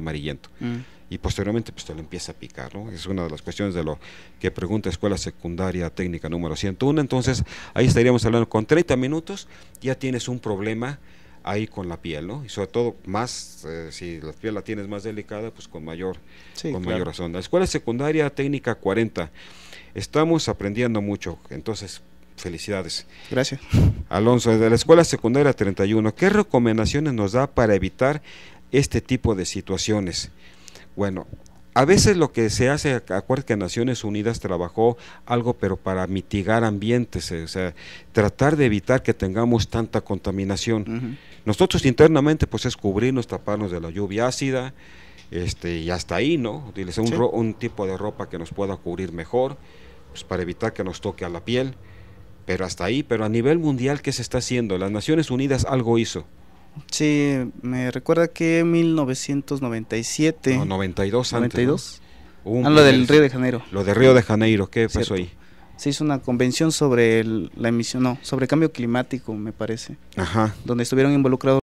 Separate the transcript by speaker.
Speaker 1: amarillento. Mm. Y posteriormente pues te lo empieza a picar, ¿no? Es una de las cuestiones de lo que pregunta Escuela Secundaria Técnica número 101. Entonces ahí estaríamos hablando con 30 minutos, ya tienes un problema ahí con la piel, ¿no? Y sobre todo más, eh, si la piel la tienes más delicada, pues con mayor, con mayor razón. La Escuela Secundaria Técnica 40, estamos aprendiendo mucho, entonces felicidades. Gracias. Alonso, de la Escuela Secundaria 31, ¿qué recomendaciones nos da para evitar este tipo de situaciones. Bueno, a veces lo que se hace, acuérdate que Naciones Unidas trabajó algo, pero para mitigar ambientes, eh, o sea, tratar de evitar que tengamos tanta contaminación. Nosotros internamente, pues es cubrirnos, taparnos de la lluvia ácida, este, y hasta ahí, ¿no? Utilizar un, un, tipo de ropa que nos pueda cubrir mejor, pues para evitar que nos toque a la piel, pero hasta ahí, pero a nivel mundial, ¿qué se está haciendo? Las
Speaker 2: Naciones Unidas algo hizo. Sí, me recuerda que en 1997. No, 92 antes. 92. ah, lo del Río de Janeiro. Lo de Río de Janeiro, ¿qué pasó ahí? se hizo una convención sobre la emisión, no, sobre cambio climático, me parece. Ajá. Donde estuvieron involucrados